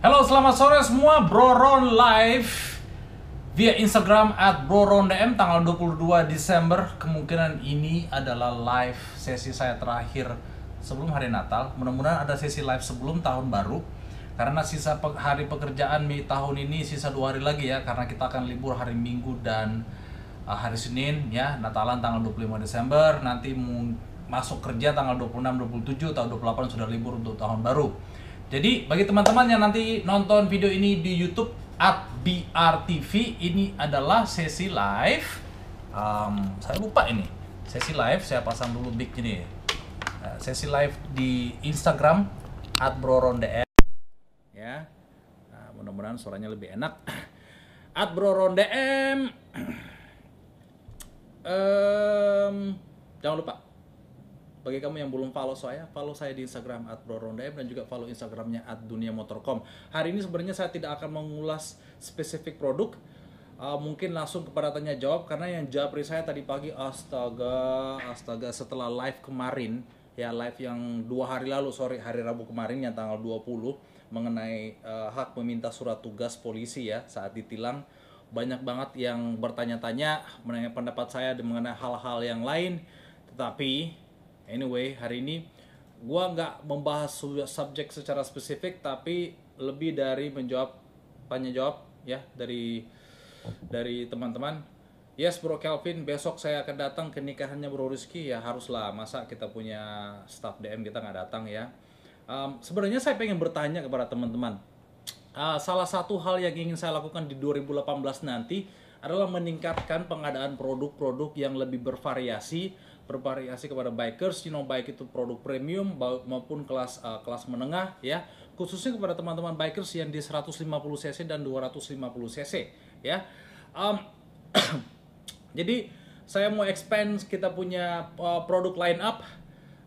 Halo, selamat sore semua Bro Ron Live via Instagram at Bro Ron DM tanggal 22 Desember. Kemungkinan ini adalah live sesi saya terakhir sebelum hari Natal. Mudah-mudahan ada sesi live sebelum tahun baru. Karena sisa hari pekerjaan Mei tahun ini sisa dua hari lagi ya, karena kita akan libur hari Minggu dan uh, hari Senin ya, Natalan tanggal 25 Desember, nanti masuk kerja tanggal 26, 27 atau 28 sudah libur untuk tahun baru. Jadi bagi teman-teman yang nanti nonton video ini di YouTube at BRTV ini adalah sesi live. Um, saya lupa ini sesi live saya pasang dulu big ini. Uh, sesi live di Instagram at brorondr ya. Nah, mudah-mudahan suaranya lebih enak. At brorondm um, jangan lupa bagi kamu yang belum follow saya, follow saya di Instagram @brorondem dan juga follow Instagramnya @duniamotorcom. Hari ini sebenarnya saya tidak akan mengulas spesifik produk, uh, mungkin langsung kepada tanya jawab karena yang jawab saya tadi pagi astaga astaga setelah live kemarin ya live yang dua hari lalu sorry hari Rabu kemarin yang tanggal 20 mengenai uh, hak meminta surat tugas polisi ya saat ditilang banyak banget yang bertanya-tanya mengenai pendapat saya mengenai hal-hal yang lain tetapi Anyway, hari ini gue nggak membahas subjek secara spesifik tapi lebih dari menjawab tanya jawab ya dari dari teman-teman. Yes Bro Kelvin, besok saya akan datang ke nikahannya Bro Rizky ya haruslah masa kita punya staff DM kita nggak datang ya. Um, Sebenarnya saya pengen bertanya kepada teman-teman. Uh, salah satu hal yang ingin saya lakukan di 2018 nanti adalah meningkatkan pengadaan produk-produk yang lebih bervariasi bervariasi kepada bikers, you know baik itu produk premium maupun kelas uh, kelas menengah ya, khususnya kepada teman-teman bikers yang di 150 cc dan 250 cc ya. Um, jadi saya mau expand kita punya uh, produk line up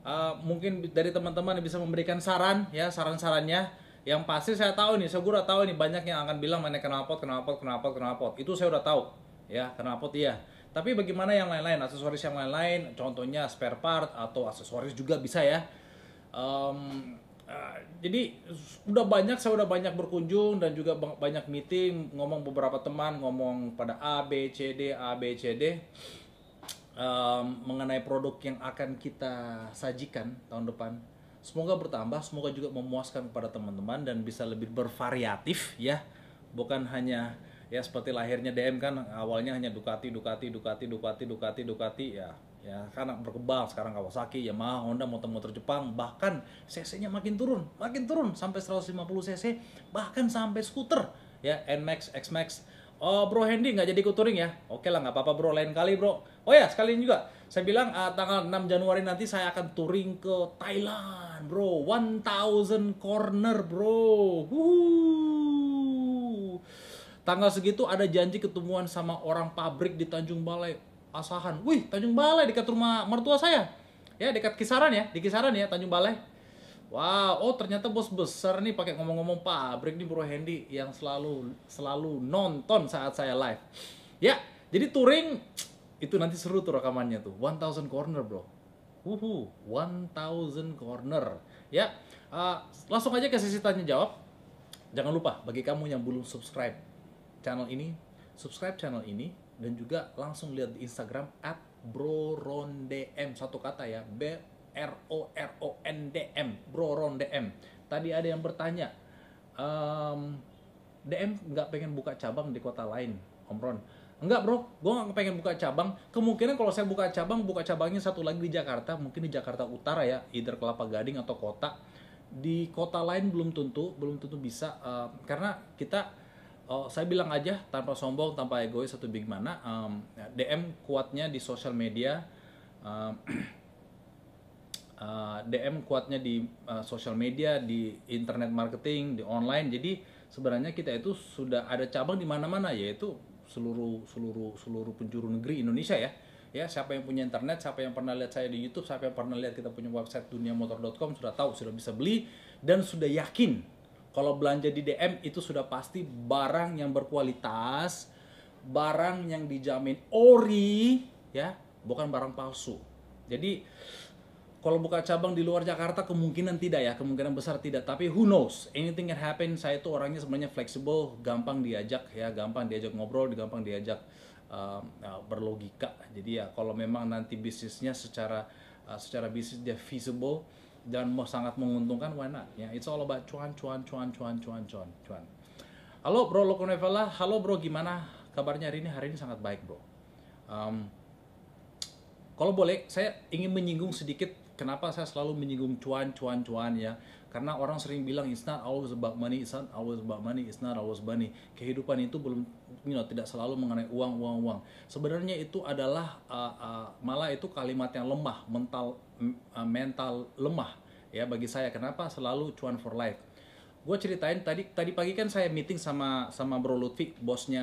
uh, mungkin dari teman-teman bisa memberikan saran ya saran-sarannya yang pasti saya tahu nih, saya udah tahu nih banyak yang akan bilang mana kenapa kenapa, kenapa kenapa. Itu saya udah tahu ya, knalpot iya tapi bagaimana yang lain-lain, aksesoris yang lain-lain, contohnya spare part atau aksesoris juga bisa ya. Um, uh, jadi udah banyak, saya udah banyak berkunjung dan juga banyak meeting, ngomong beberapa teman, ngomong pada A, B, C, D, A, B, C, D. Um, mengenai produk yang akan kita sajikan tahun depan. Semoga bertambah, semoga juga memuaskan kepada teman-teman dan bisa lebih bervariatif ya, bukan hanya ya seperti lahirnya DM kan awalnya hanya Ducati Ducati Ducati Ducati Ducati Ducati ya ya kan berkembang sekarang Kawasaki Yamaha Honda motor-motor Jepang bahkan CC-nya makin turun makin turun sampai 150 CC bahkan sampai skuter ya NMAX XMAX Oh bro Hendy nggak jadi ikut ya? Oke lah nggak apa-apa bro, lain kali bro. Oh ya sekalian juga, saya bilang uh, tanggal 6 Januari nanti saya akan touring ke Thailand bro. 1000 corner bro. Woo. Tanggal segitu ada janji ketemuan sama orang pabrik di Tanjung Balai Asahan. Wih, Tanjung Balai dekat rumah mertua saya. Ya, dekat kisaran ya, di kisaran ya Tanjung Balai. Wow, oh ternyata bos besar nih pakai ngomong-ngomong pabrik nih Bro Hendy yang selalu selalu nonton saat saya live. Ya, jadi touring itu nanti seru tuh rekamannya tuh. 1000 corner, Bro. Wuhu, 1000 corner. Ya, uh, langsung aja ke sesi tanya jawab. Jangan lupa bagi kamu yang belum subscribe channel ini, subscribe channel ini, dan juga langsung lihat di Instagram at brorondm satu kata ya b r o r o n d m brorondm. Tadi ada yang bertanya, um, DM nggak pengen buka cabang di kota lain, Om Ron. Enggak bro, gue nggak pengen buka cabang. Kemungkinan kalau saya buka cabang, buka cabangnya satu lagi di Jakarta, mungkin di Jakarta Utara ya, either Kelapa Gading atau kota. Di kota lain belum tentu, belum tentu bisa, uh, karena kita oh, saya bilang aja tanpa sombong tanpa egois satu big mana um, DM kuatnya di sosial media um, uh, DM kuatnya di uh, eh, sosial media di internet marketing di online jadi sebenarnya kita itu sudah ada cabang di mana-mana yaitu seluruh seluruh seluruh penjuru negeri Indonesia ya ya siapa yang punya internet siapa yang pernah lihat saya di YouTube siapa yang pernah lihat kita punya website duniamotor.com sudah tahu sudah bisa beli dan sudah yakin kalau belanja di DM itu sudah pasti barang yang berkualitas, barang yang dijamin ori, ya, bukan barang palsu. Jadi kalau buka cabang di luar Jakarta kemungkinan tidak ya, kemungkinan besar tidak. Tapi who knows, anything can happen. Saya itu orangnya sebenarnya fleksibel, gampang diajak ya, gampang diajak ngobrol, gampang diajak uh, berlogika. Jadi ya kalau memang nanti bisnisnya secara uh, secara bisnis dia feasible, dan mau sangat menguntungkan why not ya yeah, it's all about cuan cuan cuan cuan cuan cuan cuan halo bro nevela halo bro gimana kabarnya hari ini hari ini sangat baik bro um, kalau boleh saya ingin menyinggung sedikit kenapa saya selalu menyinggung cuan cuan cuan ya karena orang sering bilang it's not always about money it's not always about money it's not always money kehidupan itu belum you know tidak selalu mengenai uang uang uang sebenarnya itu adalah uh, uh, malah itu kalimat yang lemah mental Eh, mental lemah ya bagi saya kenapa selalu cuan for life gue ceritain tadi tadi pagi kan saya meeting sama sama Bro Lutfi bosnya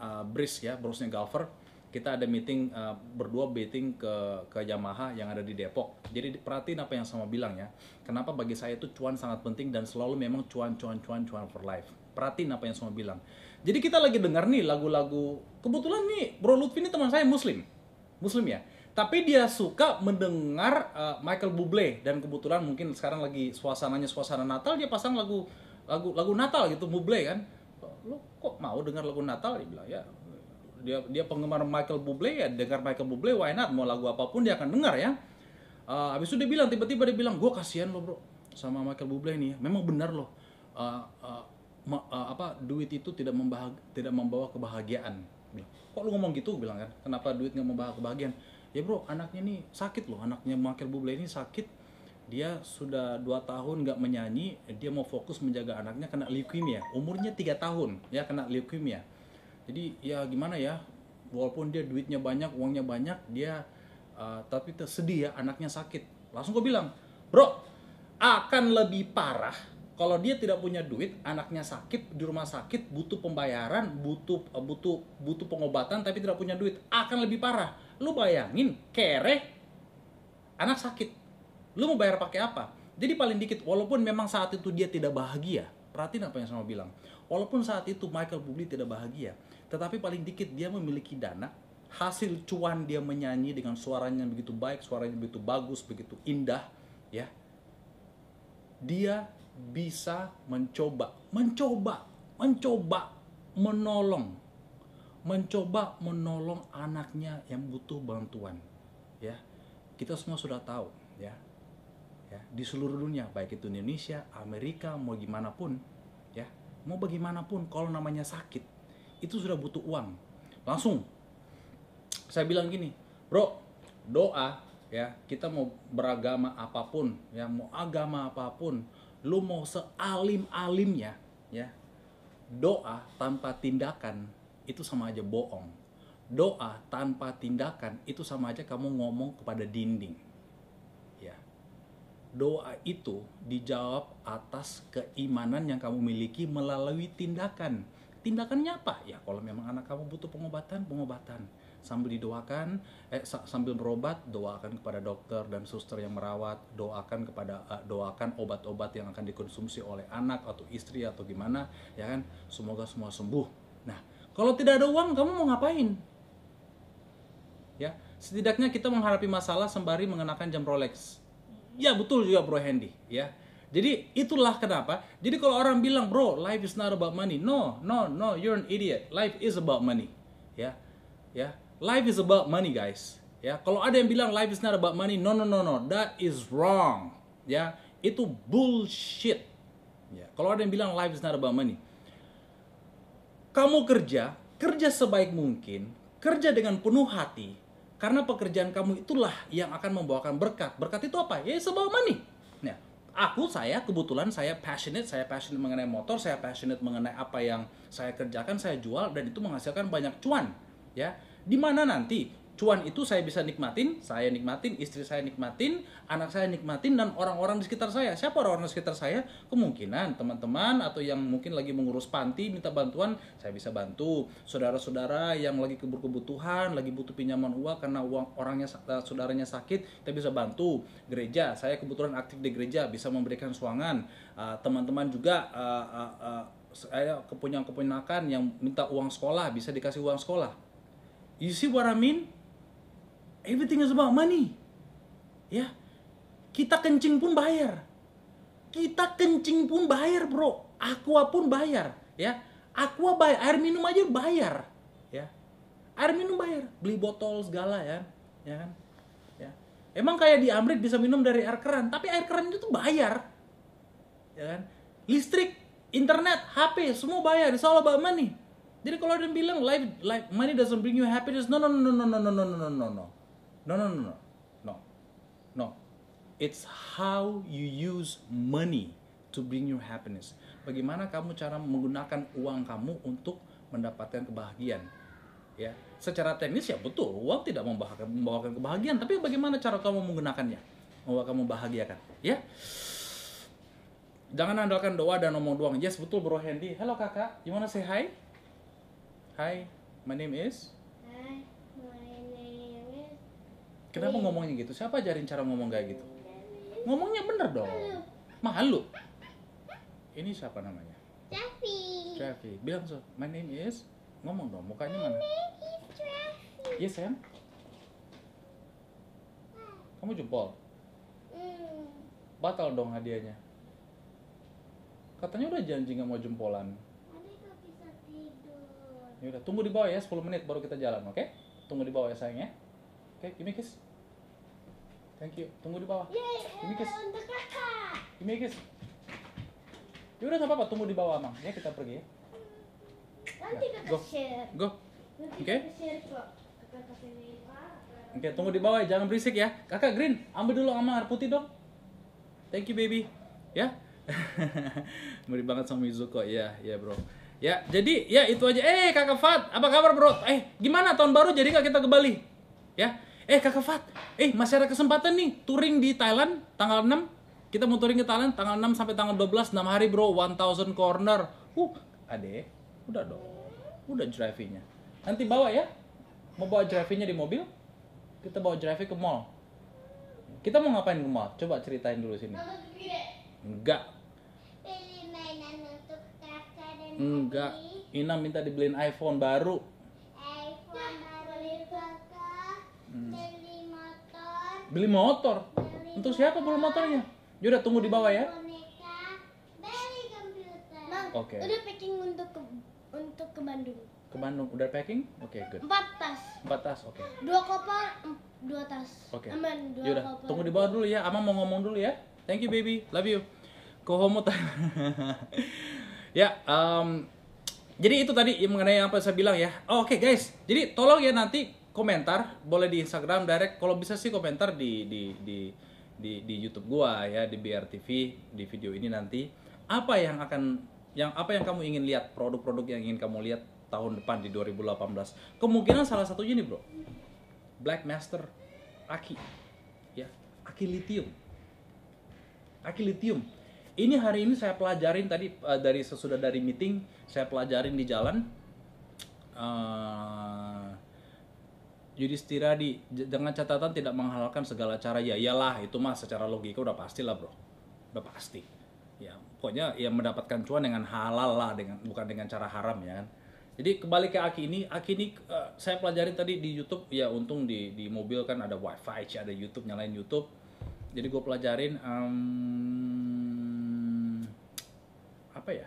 uh, eh, Bris ya bosnya Golfer kita ada meeting uh, berdua meeting ke ke Yamaha yang ada di Depok jadi perhatiin apa yang sama bilang ya kenapa bagi saya itu cuan sangat penting dan selalu memang cuan cuan cuan cuan for life perhatiin apa yang sama bilang jadi kita lagi dengar nih lagu-lagu kebetulan nih Bro Lutfi ini teman saya Muslim Muslim ya tapi dia suka mendengar uh, Michael Bublé dan kebetulan mungkin sekarang lagi suasananya suasana Natal dia pasang lagu lagu lagu Natal gitu Bublé kan lo kok mau dengar lagu Natal dia bilang ya dia dia penggemar Michael Bublé ya dengar Michael Bublé why not mau lagu apapun dia akan dengar ya uh, habis itu dia bilang tiba-tiba dia bilang gue kasihan lo bro sama Michael Bublé nih ya. memang benar loh eh, uh, uh, ma, uh, apa duit itu tidak membahag tidak membawa kebahagiaan kok lu ngomong gitu bilang kan kenapa duit nggak membawa kebahagiaan ya bro anaknya ini sakit loh anaknya Michael Bublé ini sakit dia sudah dua tahun nggak menyanyi dia mau fokus menjaga anaknya kena leukemia umurnya tiga tahun ya kena leukemia jadi ya gimana ya walaupun dia duitnya banyak uangnya banyak dia uh, tapi sedih ya anaknya sakit langsung gue bilang bro akan lebih parah kalau dia tidak punya duit anaknya sakit di rumah sakit butuh pembayaran butuh eh, butuh butuh pengobatan tapi tidak punya duit akan lebih parah Lu bayangin kere anak sakit. Lu mau bayar pakai apa? Jadi paling dikit walaupun memang saat itu dia tidak bahagia. Perhatiin apa yang sama bilang. Walaupun saat itu Michael Bublé tidak bahagia, tetapi paling dikit dia memiliki dana hasil cuan dia menyanyi dengan suaranya yang begitu baik, suaranya begitu bagus, begitu indah, ya. Dia bisa mencoba, mencoba, mencoba menolong mencoba menolong anaknya yang butuh bantuan ya kita semua sudah tahu ya ya di seluruh dunia baik itu Indonesia Amerika mau gimana pun ya mau bagaimanapun kalau namanya sakit itu sudah butuh uang langsung saya bilang gini bro doa ya kita mau beragama apapun ya mau agama apapun lu mau sealim alimnya ya doa tanpa tindakan itu sama aja bohong. Doa tanpa tindakan itu sama aja kamu ngomong kepada dinding. Ya. Doa itu dijawab atas keimanan yang kamu miliki melalui tindakan. Tindakannya apa? Ya kalau memang anak kamu butuh pengobatan, pengobatan sambil didoakan eh sambil berobat doakan kepada dokter dan suster yang merawat doakan kepada uh, doakan obat-obat yang akan dikonsumsi oleh anak atau istri atau gimana ya kan semoga semua sembuh kalau tidak ada uang, kamu mau ngapain? Ya, setidaknya kita menghadapi masalah sembari mengenakan jam Rolex. Ya, betul juga Bro Handy, ya. Jadi itulah kenapa. Jadi kalau orang bilang, "Bro, life is not about money." No, no, no, you're an idiot. Life is about money. Ya. Ya. Life is about money, guys. Ya. Kalau ada yang bilang life is not about money, no, no, no, no. That is wrong. Ya. Itu bullshit. Ya. Kalau ada yang bilang life is not about money, kamu kerja, kerja sebaik mungkin, kerja dengan penuh hati, karena pekerjaan kamu itulah yang akan membawakan berkat. Berkat itu apa? Ya sebuah money. Nah, aku saya kebetulan saya passionate, saya passionate mengenai motor, saya passionate mengenai apa yang saya kerjakan, saya jual dan itu menghasilkan banyak cuan, ya. Di mana nanti cuan itu saya bisa nikmatin, saya nikmatin, istri saya nikmatin, anak saya nikmatin, dan orang-orang di sekitar saya. Siapa orang-orang di sekitar saya? Kemungkinan teman-teman atau yang mungkin lagi mengurus panti, minta bantuan, saya bisa bantu. Saudara-saudara yang lagi kebutuhan, lagi butuh pinjaman uang karena uang orangnya eh, saudaranya sakit, kita bisa bantu. Gereja, saya kebetulan aktif di gereja, bisa memberikan suangan. Eh, teman-teman uh, juga uh, uh, uh, saya kepunyaan keponakan yang minta uang sekolah bisa dikasih uang sekolah. You see what I mean? Everything is about money. Ya. Kita kencing pun bayar. Kita kencing pun bayar, Bro. Aqua pun bayar, ya. Aqua bayar, air minum aja bayar, ya. Air minum bayar, beli botol segala ya, ya kan? Ya. Emang kayak di Amrit bisa minum dari air keran, tapi air keran itu tuh bayar. Ya kan? Listrik, internet, HP, semua bayar. It's all about money. Jadi kalau ada yang bilang life, life, money doesn't bring you happiness, no, no, no, no, no, no, no, no, no, no, no. No, no, no, no, no, no. It's how you use money to bring you happiness. Bagaimana kamu cara menggunakan uang kamu untuk mendapatkan kebahagiaan? Ya, secara teknis ya betul, uang tidak membawakan kebahagiaan. Tapi bagaimana cara kamu menggunakannya? Membawa kamu bahagiakan, ya? Jangan andalkan doa dan ngomong doang. Yes, betul Bro Hendy. Halo kakak, gimana sih? Hai, hi. my name is Kenapa iya. ngomongnya gitu? Siapa ajarin cara ngomong kayak gitu? Ngomongnya bener dong. Malu. Ini siapa namanya? Raffi. Raffi. Bilang so, my name is. Ngomong dong, mukanya mana? My name is Yes, iya, Sam. Kamu jempol. Hmm. Batal dong hadiahnya. Katanya udah janji nggak mau jempolan. Ya udah, tunggu di bawah ya 10 menit baru kita jalan, oke? Okay? Tunggu di bawah ya sayang ya. Oke, okay, give me kiss. Thank you. Tunggu di bawah. Yeay, Yumi Untuk kakak. Ya udah apa-apa, tunggu di bawah, Mang. Ya kita pergi ya. Nanti ya, kakak go. share. Go. Oke. Okay. Oke, tunggu di bawah ya. jangan berisik ya. Kakak Green, ambil dulu sama air putih dong. Thank you baby. Ya. Muri banget sama Mizuko. Ya, ya bro. Ya, jadi ya itu aja. Eh, Kakak Fat, apa kabar bro? Eh, gimana tahun baru jadi nggak kita ke Bali? eh kakak Fat, eh masih ada kesempatan nih touring di Thailand tanggal 6. Kita mau touring ke Thailand tanggal 6 sampai tanggal 12, 6 hari bro, 1000 corner. Uh, ade, udah dong. Udah drivingnya. Nanti bawa ya. Mau bawa drivingnya di mobil? Kita bawa driving ke mall. Kita mau ngapain ke mall? Coba ceritain dulu sini. Enggak. Enggak. Ina minta dibeliin iPhone baru. Beli motor. Untuk siapa beli motornya? Yaudah tunggu di bawah ya. Oke. Okay. Udah packing untuk ke untuk ke Bandung. Ke Bandung udah packing? Oke, okay, good. Empat tas. Empat tas, oke. Okay. Dua koper, dua tas. Oke. Okay. Aman, dua Yaudah, koper. Tunggu di bawah dulu ya. Ama mau ngomong dulu ya. Thank you baby, love you. Kohomo Ya, um, jadi itu tadi mengenai apa saya bilang ya. Oh, oke okay, guys, jadi tolong ya nanti komentar boleh di Instagram direct kalau bisa sih komentar di di di di, di YouTube gua ya di BRTV di video ini nanti apa yang akan yang apa yang kamu ingin lihat produk-produk yang ingin kamu lihat tahun depan di 2018 kemungkinan salah satunya nih bro Black Master Aki ya Aki Lithium Aki Lithium ini hari ini saya pelajarin tadi eh, dari sesudah dari meeting saya pelajarin di jalan eh, di dengan catatan tidak menghalalkan segala cara ya iyalah itu mah secara logika udah pasti lah bro udah pasti ya pokoknya ya mendapatkan cuan dengan halal lah dengan bukan dengan cara haram ya kan jadi kembali ke Aki ini Aki ini uh, saya pelajari tadi di YouTube ya untung di di mobil kan ada wifi ada YouTube nyalain YouTube jadi gue pelajarin um, apa ya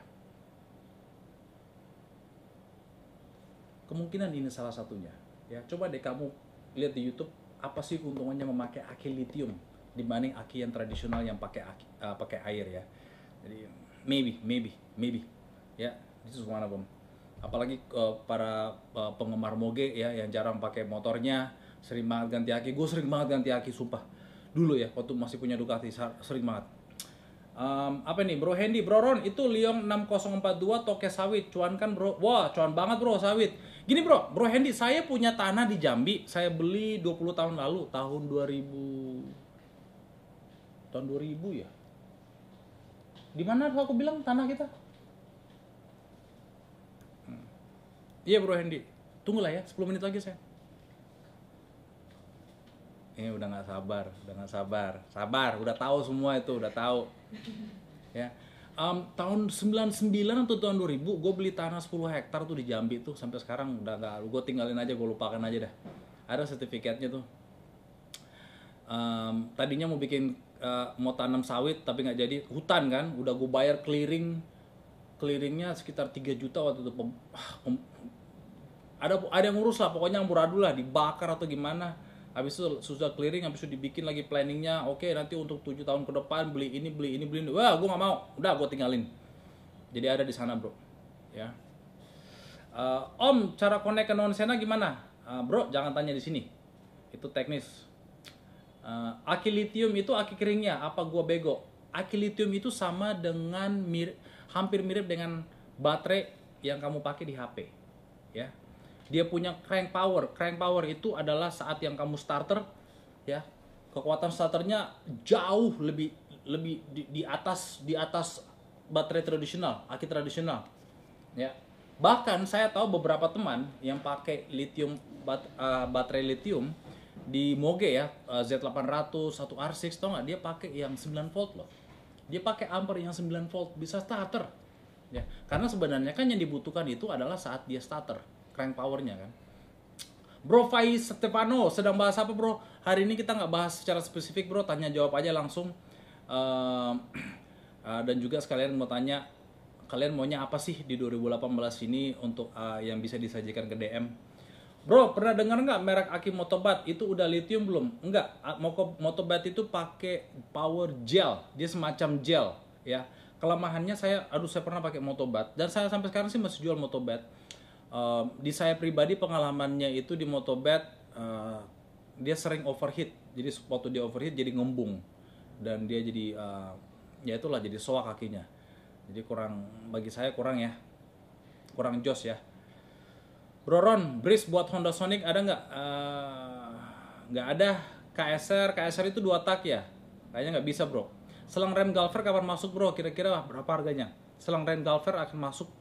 kemungkinan ini salah satunya ya coba deh kamu lihat di YouTube apa sih keuntungannya memakai aki litium dibanding aki yang tradisional yang pakai aki, uh, pakai air ya jadi maybe maybe maybe ya yeah, this is one of them apalagi uh, para uh, penggemar moge ya yang jarang pakai motornya sering banget ganti aki gue sering banget ganti aki sumpah dulu ya waktu masih punya Ducati sering banget um, apa nih bro Hendy bro Ron itu Leon 6042 toke sawit cuan kan bro wah cuan banget bro sawit Gini bro, bro Hendy, saya punya tanah di Jambi, saya beli 20 tahun lalu, tahun 2000, tahun 2000 ya. Di mana aku bilang tanah kita? Hmm. Iya bro Hendy, tunggulah ya, 10 menit lagi saya. Ini eh, udah nggak sabar, udah nggak sabar, sabar, udah tahu semua itu, udah tahu, ya um, tahun 99 atau tahun 2000 gue beli tanah 10 hektar tuh di Jambi tuh sampai sekarang udah gak, gue tinggalin aja gue lupakan aja dah ada sertifikatnya tuh um, tadinya mau bikin uh, mau tanam sawit tapi nggak jadi hutan kan udah gue bayar clearing clearingnya sekitar 3 juta waktu itu ah, ada ada yang ngurus lah pokoknya yang lah dibakar atau gimana habis itu susah clearing habis itu dibikin lagi planningnya oke okay, nanti untuk tujuh tahun ke depan beli ini beli ini beli ini wah gue nggak mau udah gue tinggalin jadi ada di sana bro ya uh, om cara connect ke nonsena gimana uh, bro jangan tanya di sini itu teknis uh, aki lithium itu aki keringnya apa gue bego aki lithium itu sama dengan mir hampir mirip dengan baterai yang kamu pakai di HP ya dia punya crank power crank power itu adalah saat yang kamu starter ya kekuatan starternya jauh lebih lebih di, di atas di atas baterai tradisional aki tradisional ya bahkan saya tahu beberapa teman yang pakai lithium bat, uh, baterai lithium di Moge ya Z800 1 R6 tau nggak dia pakai yang 9 volt loh dia pakai ampere yang 9 volt bisa starter ya karena sebenarnya kan yang dibutuhkan itu adalah saat dia starter crank powernya kan. Bro Faiz Stefano sedang bahas apa bro? Hari ini kita nggak bahas secara spesifik bro, tanya jawab aja langsung. Uh, uh, dan juga sekalian mau tanya, kalian maunya apa sih di 2018 ini untuk uh, yang bisa disajikan ke DM? Bro, pernah dengar nggak merek aki Motobat itu udah lithium belum? Enggak, Motobat itu pakai power gel, dia semacam gel ya. Kelemahannya saya, aduh saya pernah pakai Motobat dan saya sampai sekarang sih masih jual Motobat di saya pribadi pengalamannya itu di motobat uh, eh, dia sering overheat. Jadi waktu dia overheat jadi ngembung dan dia jadi uh, ya itulah jadi soak kakinya. Jadi kurang bagi saya kurang ya. Kurang jos ya. Bro Ron, bris buat Honda Sonic ada nggak? Eh, nggak uh, ada. KSR, KSR itu dua tak ya? Kayaknya nggak bisa bro. Selang rem Galver kapan masuk bro? Kira-kira berapa harganya? Selang rem Galver akan masuk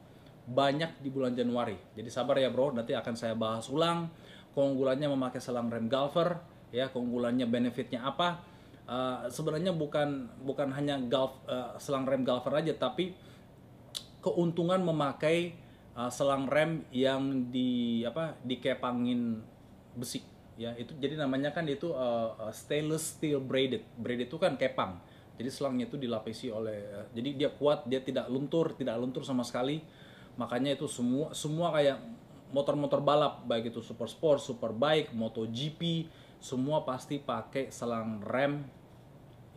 banyak di bulan Januari. Jadi sabar ya bro, nanti akan saya bahas ulang keunggulannya memakai selang rem Galfer, ya keunggulannya benefitnya apa. Uh, sebenarnya bukan bukan hanya golf uh, eh, selang rem Galfer aja, tapi keuntungan memakai uh, selang rem yang di apa dikepangin besi ya itu jadi namanya kan itu uh, stainless steel braided braided itu kan kepang jadi selangnya itu dilapisi oleh jadi dia kuat dia tidak luntur tidak luntur sama sekali makanya itu semua semua kayak motor-motor balap baik itu super sport, super bike, MotoGP semua pasti pakai selang rem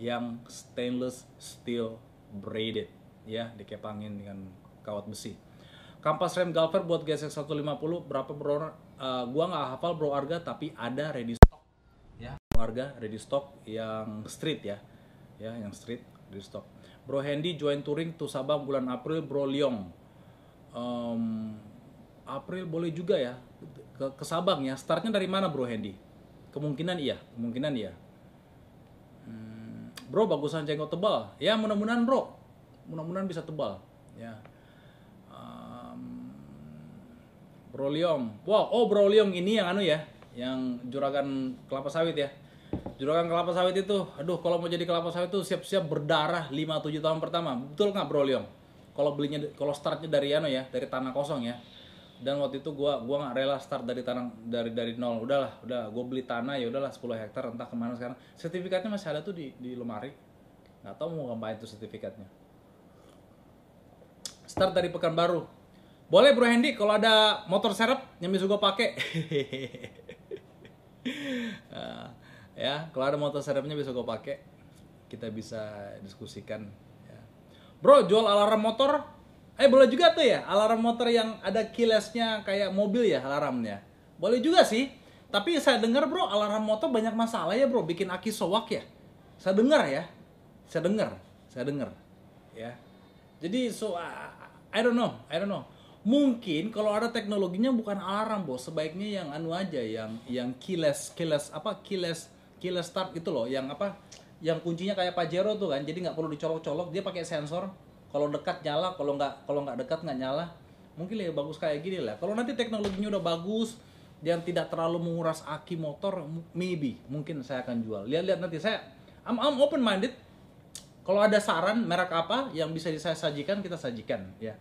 yang stainless steel braided ya dikepangin dengan kawat besi. Kampas rem Galver buat GSX 150 berapa bro? Uh, gua nggak hafal bro harga tapi ada ready stock ya bro harga ready stock yang street ya ya yang street ready stock. Bro Handy join touring tuh Sabang bulan April bro Liong um, April boleh juga ya ke, ke Sabang ya. Startnya dari mana Bro Hendy? Kemungkinan iya, kemungkinan iya. Hmm, bro bagusan jenggot tebal. Ya mudah-mudahan Bro. Mudah-mudahan bisa tebal ya. Um, Liom, Wow, oh Bro Liom ini yang anu ya, yang juragan kelapa sawit ya. Juragan kelapa sawit itu, aduh kalau mau jadi kelapa sawit itu siap-siap berdarah 5-7 tahun pertama. Betul nggak Liom? kalau belinya kalau startnya dari ano ya dari tanah kosong ya dan waktu itu gua gua nggak rela start dari tanah dari dari nol udahlah udah gua beli tanah ya udahlah 10 hektar entah kemana sekarang sertifikatnya masih ada tuh di di lemari nggak tahu mau ngapain tuh sertifikatnya start dari pekanbaru boleh bro Hendy kalau ada motor serep yang bisa pakai ah, ya kalau ada motor serepnya bisa gue pakai kita bisa diskusikan Bro, jual alarm motor. Eh boleh juga tuh ya, alarm motor yang ada keylessnya kayak mobil ya alarmnya. Boleh juga sih. Tapi saya dengar bro, alarm motor banyak masalah ya bro, bikin aki sowak ya. Saya dengar ya, saya dengar, saya dengar. Ya. Jadi so uh, I don't know, I don't know. Mungkin kalau ada teknologinya bukan alarm bro, sebaiknya yang anu aja yang yang keyless keyless apa keyless keyless start itu loh, yang apa yang kuncinya kayak Pajero tuh kan jadi nggak perlu dicolok-colok dia pakai sensor kalau dekat nyala kalau nggak kalau nggak dekat nggak nyala mungkin lebih bagus kayak gini lah kalau nanti teknologinya udah bagus dan tidak terlalu menguras aki motor maybe mungkin saya akan jual lihat-lihat nanti saya I'm, I'm open minded kalau ada saran merek apa yang bisa saya sajikan kita sajikan ya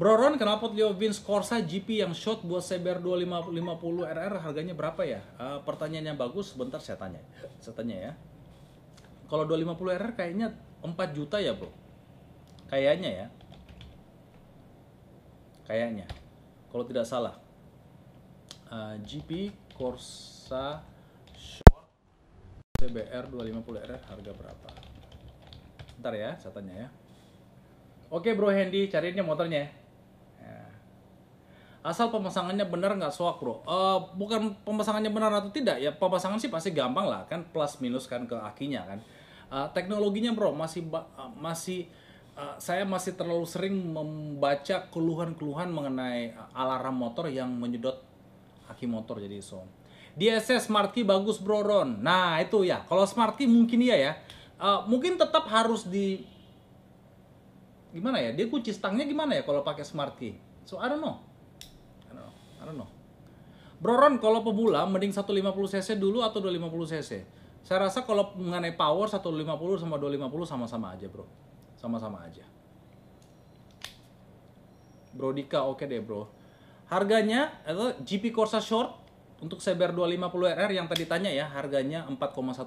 Bro Ron, kenapa Leo Vince Corsa GP yang shot buat CBR 2550 RR harganya berapa ya? Uh, eh, pertanyaannya bagus, sebentar saya tanya. Saya tanya ya. Kalau 250 RR kayaknya 4 juta ya, Bro. Kayaknya ya. Kayaknya. Kalau tidak salah. Uh, eh, GP Corsa short CBR 250 RR harga berapa? Bentar ya, saya tanya ya. Oke, Bro Handy, cariinnya motornya ya asal pemasangannya benar nggak soak bro uh, bukan pemasangannya benar atau tidak ya pemasangan sih pasti gampang lah kan plus minus kan ke akinya kan uh, teknologinya bro masih uh, masih uh, saya masih terlalu sering membaca keluhan-keluhan mengenai alarm motor yang menyedot aki motor jadi so di SS Smart Key bagus bro Ron nah itu ya kalau Smart Key mungkin iya ya uh, mungkin tetap harus di gimana ya dia kunci stangnya gimana ya kalau pakai Smart Key so I don't know I don't know. Bro Ron, kalau pemula mending 150 cc dulu atau 250 cc? Saya rasa kalau mengenai power 150 sama 250 sama-sama aja, Bro. Sama-sama aja. Bro Dika, oke okay deh, Bro. Harganya itu GP Corsa Short untuk Seber 250 RR yang tadi tanya ya, harganya 4,1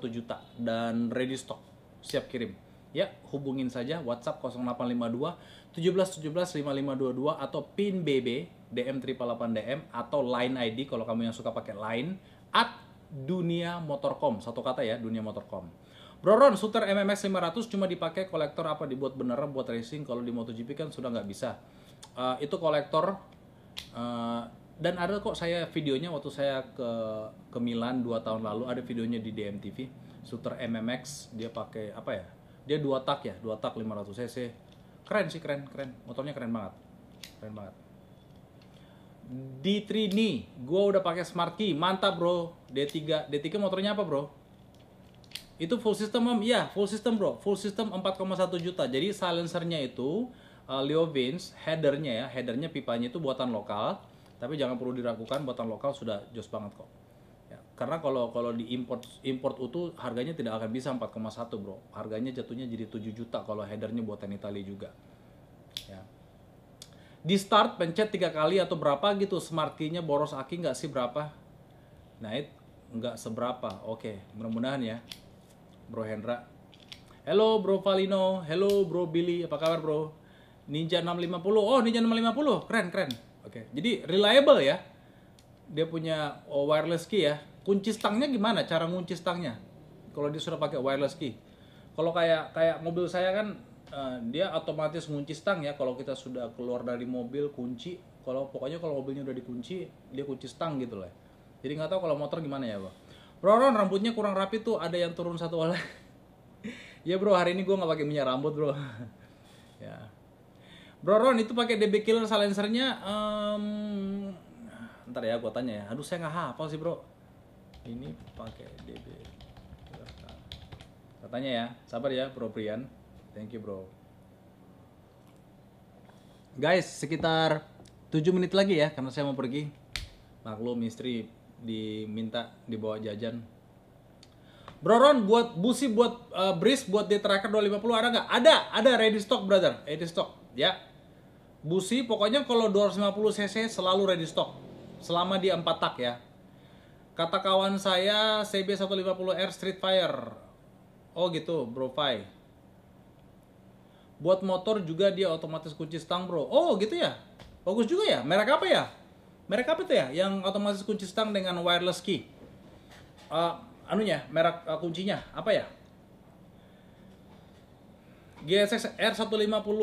juta dan ready stock. Siap kirim ya hubungin saja WhatsApp 0852 17 17 5522 atau pin BB DM 38 DM atau line ID kalau kamu yang suka pakai line at dunia motorcom satu kata ya dunia motorcom Bro Ron, shooter MMX 500 cuma dipakai kolektor apa dibuat beneran buat racing kalau di MotoGP kan sudah nggak bisa. Uh, itu kolektor uh, dan ada kok saya videonya waktu saya ke ke Milan 2 tahun lalu ada videonya di DMTV shooter MMX dia pakai apa ya? dia dua tak ya dua tak 500 cc keren sih keren keren motornya keren banget keren banget di Trini gue udah pakai smart key mantap bro D3 D3 motornya apa bro itu full system om iya full system bro full system 4,1 juta jadi silencernya itu uh, Leo Vince headernya ya headernya pipanya itu buatan lokal tapi jangan perlu diragukan buatan lokal sudah jos banget kok karena kalau kalau di import import itu harganya tidak akan bisa 4,1 bro harganya jatuhnya jadi 7 juta kalau headernya buatan Italia juga ya di start pencet tiga kali atau berapa gitu smart key-nya boros aki nggak sih berapa nah itu nggak seberapa oke mudah-mudahan ya bro Hendra hello bro Valino hello bro Billy apa kabar bro Ninja 650 oh Ninja 650 keren keren oke jadi reliable ya dia punya wireless key ya kunci stangnya gimana cara ngunci stangnya kalau dia sudah pakai wireless key kalau kayak kayak mobil saya kan uh, dia otomatis ngunci stang ya kalau kita sudah keluar dari mobil kunci kalau pokoknya kalau mobilnya udah dikunci dia kunci stang gitu lah jadi nggak tahu kalau motor gimana ya bro Ron rambutnya kurang rapi tuh ada yang turun satu oleh ya bro hari ini gue nggak pakai minyak rambut bro ya bro Ron itu pakai DB killer silencernya um, ntar ya gue tanya ya aduh saya nggak hafal sih bro ini pakai DB katanya ya sabar ya Bro Brian thank you bro guys sekitar 7 menit lagi ya karena saya mau pergi maklum istri diminta dibawa jajan Bro Ron buat busi buat uh, bris buat di tracker 250 ada nggak? Ada, ada ready stock brother, ready stock ya. Busi pokoknya kalau 250 cc selalu ready stock selama di 4 tak ya. Kata kawan saya CB150R Street Fire. Oh gitu, Bro Fai. Buat motor juga dia otomatis kunci stang, Bro. Oh, gitu ya. Bagus juga ya. Merek apa ya? Merek apa itu ya? Yang otomatis kunci stang dengan wireless key. Uh, anunya, merek uh, kuncinya apa ya? GSX R150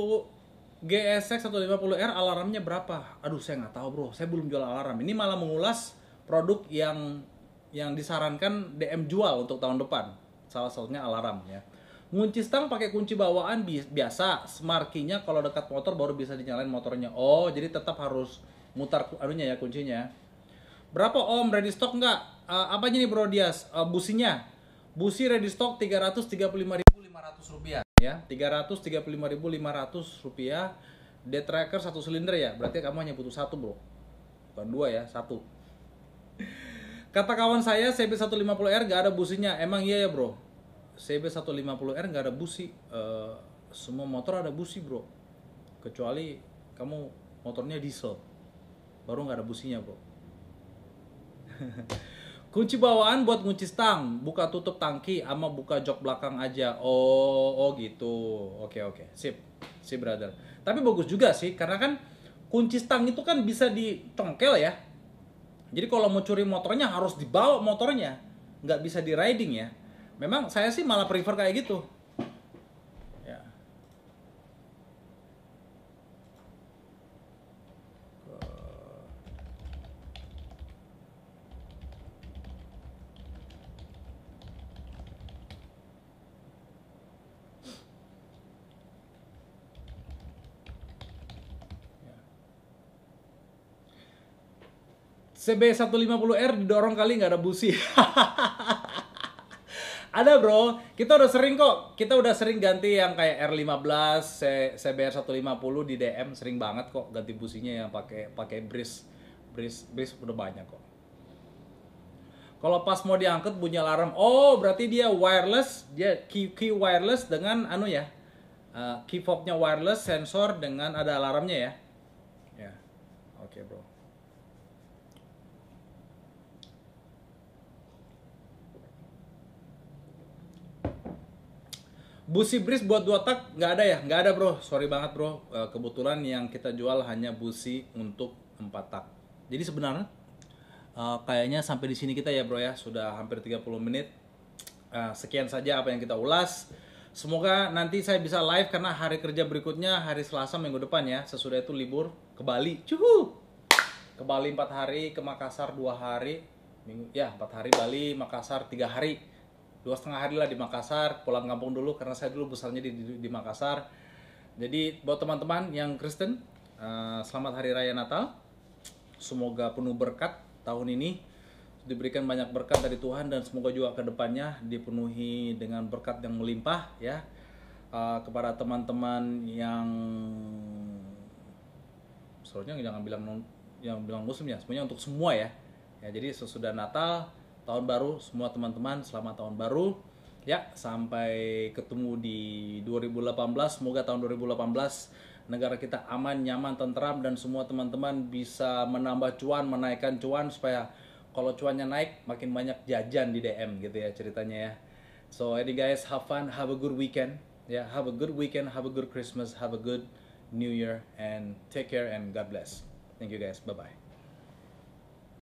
GSX 150R alarmnya berapa? Aduh, saya nggak tahu bro. Saya belum jual alarm. Ini malah mengulas produk yang yang disarankan DM jual untuk tahun depan. Salah satunya alarm ya. Ngunci stang pakai kunci bawaan bi biasa, smart nya kalau dekat motor baru bisa dinyalain motornya. Oh, jadi tetap harus mutar anunya ya kuncinya. Berapa Om ready stock nggak? Uh, eh, apanya nih Bro Dias? Uh, businya. Busi ready stock 335.500 rupiah ya. 335.500 rupiah. Dead tracker satu silinder ya. Berarti kamu hanya butuh satu, Bro. Bukan dua ya, satu Kata kawan saya CB150R gak ada businya. Emang iya ya bro? CB150R gak ada busi. Uh, semua motor ada busi bro. Kecuali kamu motornya diesel. Baru gak ada businya bro. Kunci bawaan buat kunci stang, buka tutup tangki ama buka jok belakang aja. Oh, oh gitu. Oke, okay, oke. Okay. Sip. Sip, brother. Tapi bagus juga sih karena kan kunci stang itu kan bisa dicongkel ya jadi kalau mau curi motornya harus dibawa motornya, nggak bisa di riding ya. Memang saya sih malah prefer kayak gitu. CB150R didorong kali nggak ada busi. ada bro, kita udah sering kok. Kita udah sering ganti yang kayak R15, CBR150 di DM sering banget kok ganti businya yang pakai pakai bris. Bris bris udah banyak kok. Kalau pas mau diangkat bunyi alarm, oh berarti dia wireless, dia key, key wireless dengan anu ya, uh, eh, key fobnya wireless, sensor dengan ada alarmnya ya. Ya, yeah. oke okay, bro. busi bris buat dua tak nggak ada ya nggak ada bro sorry banget bro eh, kebetulan yang kita jual hanya busi untuk empat tak jadi sebenarnya eh, kayaknya sampai di sini kita ya bro ya sudah hampir 30 menit eh, sekian saja apa yang kita ulas semoga nanti saya bisa live karena hari kerja berikutnya hari Selasa minggu depan ya sesudah itu libur ke Bali cuhu ke Bali empat hari ke Makassar dua hari minggu ya empat hari Bali Makassar tiga hari dua setengah hari lah di Makassar pulang kampung dulu karena saya dulu besarnya di, di, di Makassar jadi buat teman-teman yang Kristen uh, selamat hari raya Natal semoga penuh berkat tahun ini diberikan banyak berkat dari Tuhan dan semoga juga kedepannya dipenuhi dengan berkat yang melimpah ya uh, kepada teman-teman yang seharusnya jangan bilang non, yang bilang muslim ya semuanya untuk semua ya ya jadi sesudah Natal tahun baru semua teman-teman selamat tahun baru ya sampai ketemu di 2018 semoga tahun 2018 negara kita aman nyaman tentram dan semua teman-teman bisa menambah cuan menaikkan cuan supaya kalau cuannya naik makin banyak jajan di DM gitu ya ceritanya ya so any guys have fun have a good weekend ya yeah, have a good weekend have a good Christmas have a good New Year and take care and God bless thank you guys bye bye